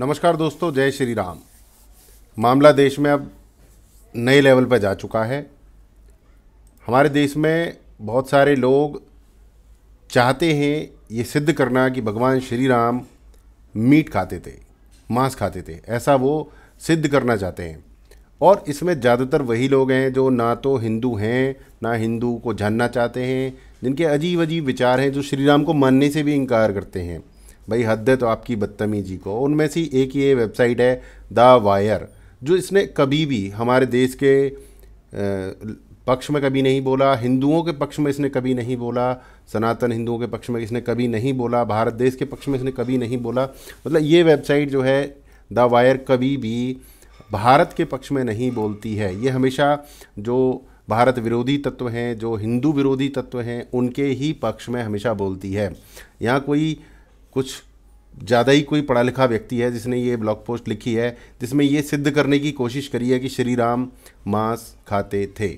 नमस्कार दोस्तों जय श्री राम मामला देश में अब नए लेवल पर जा चुका है हमारे देश में बहुत सारे लोग चाहते हैं ये सिद्ध करना कि भगवान श्री राम मीट खाते थे मांस खाते थे ऐसा वो सिद्ध करना चाहते हैं और इसमें ज़्यादातर वही लोग हैं जो ना तो हिंदू हैं ना हिंदू को जानना चाहते हैं जिनके अजीब अजीब विचार हैं जो श्री राम को मानने से भी इनकार करते हैं भाई हद है तो आपकी बदतमीजी को उनमें से एक ये वेबसाइट है द वायर जो इसने कभी भी हमारे देश के पक्ष में कभी नहीं बोला हिंदुओं के पक्ष में इसने कभी नहीं बोला सनातन हिंदुओं के पक्ष में इसने कभी नहीं बोला भारत देश के पक्ष में इसने कभी नहीं बोला मतलब ये वेबसाइट जो है द वायर कभी भी भारत के पक्ष में नहीं बोलती है ये हमेशा जो भारत विरोधी तत्व हैं जो हिंदू विरोधी तत्व हैं उनके ही पक्ष में हमेशा बोलती है यहाँ कोई कुछ ज़्यादा ही कोई पढ़ा लिखा व्यक्ति है जिसने ये ब्लॉग पोस्ट लिखी है जिसमें ये सिद्ध करने की कोशिश करी है कि श्री राम मांस खाते थे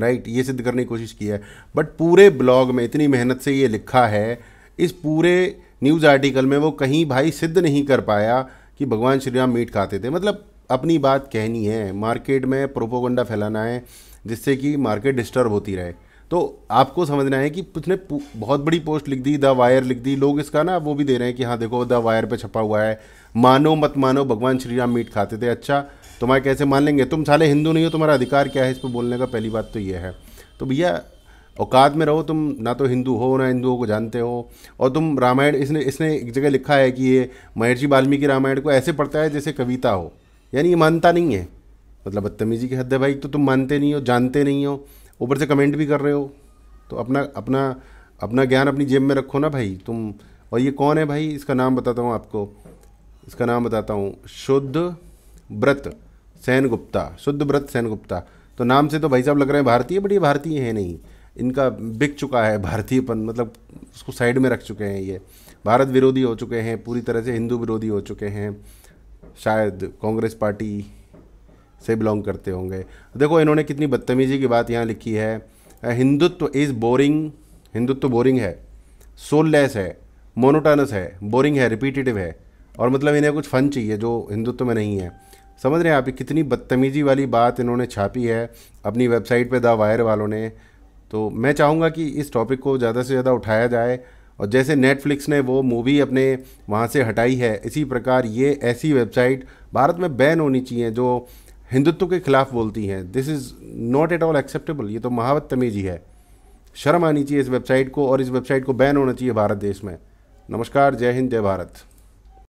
राइट ये सिद्ध करने की कोशिश की है बट पूरे ब्लॉग में इतनी मेहनत से ये लिखा है इस पूरे न्यूज़ आर्टिकल में वो कहीं भाई सिद्ध नहीं कर पाया कि भगवान श्री राम मीट खाते थे मतलब अपनी बात कहनी है मार्केट में प्रोपोगंडा फैलाना है जिससे कि मार्केट डिस्टर्ब होती रहे तो आपको समझना है कि उसने बहुत बड़ी पोस्ट लिख दी द वायर लिख दी लोग इसका ना वो भी दे रहे हैं कि हाँ देखो द वायर पे छपा हुआ है मानो मत मानो भगवान श्री राम मीट खाते थे अच्छा तुम्हारे तो कैसे मान लेंगे तुम साले हिंदू नहीं हो तुम्हारा अधिकार क्या है इस पर बोलने का पहली बात तो ये है तो भैया औकात में रहो तुम ना तो हिंदू हो ना हिंदुओं को जानते हो और तुम रामायण इसने इसने एक जगह लिखा है कि ये महर्षि वाल्मीकि रामायण को ऐसे पढ़ता है जैसे कविता हो यानी ये मानता नहीं है मतलब बदतमीजी की हद है भाई तो तुम मानते नहीं हो जानते नहीं हो ऊपर से कमेंट भी कर रहे हो तो अपना अपना अपना ज्ञान अपनी जेब में रखो ना भाई तुम और ये कौन है भाई इसका नाम बताता हूँ आपको इसका नाम बताता हूँ शुद्ध व्रत सैन गुप्ता शुद्ध व्रत सैन गुप्ता तो नाम से तो भाई साहब लग रहे हैं भारतीय बट ये भारतीय है नहीं इनका बिक चुका है भारतीयपन मतलब उसको साइड में रख चुके हैं ये भारत विरोधी हो चुके हैं पूरी तरह से हिंदू विरोधी हो चुके हैं शायद कांग्रेस पार्टी से बिलोंग करते होंगे देखो इन्होंने कितनी बदतमीज़ी की बात यहाँ लिखी है Hindutva is boring Hindutva boring है सोललेस है मोनोटानस है बोरिंग है रिपीटेटिव है और मतलब इन्हें कुछ फन चाहिए जो हिंदुत्व में नहीं है समझ रहे हैं आप कितनी बदतमीज़ी वाली बात इन्होंने छापी है अपनी वेबसाइट पे द वायर वालों ने तो मैं चाहूँगा कि इस टॉपिक को ज़्यादा से ज़्यादा उठाया जाए और जैसे नेटफ्लिक्स ने वो मूवी अपने वहाँ से हटाई है इसी प्रकार ये ऐसी वेबसाइट भारत में बैन होनी चाहिए जो हिंदुत्व के खिलाफ बोलती हैं this is not at all acceptable ये तो महावत तमीजी है शर्म आनी चाहिए इस वेबसाइट को और इस वेबसाइट को बैन होना चाहिए भारत देश में नमस्कार जय हिंद जय भारत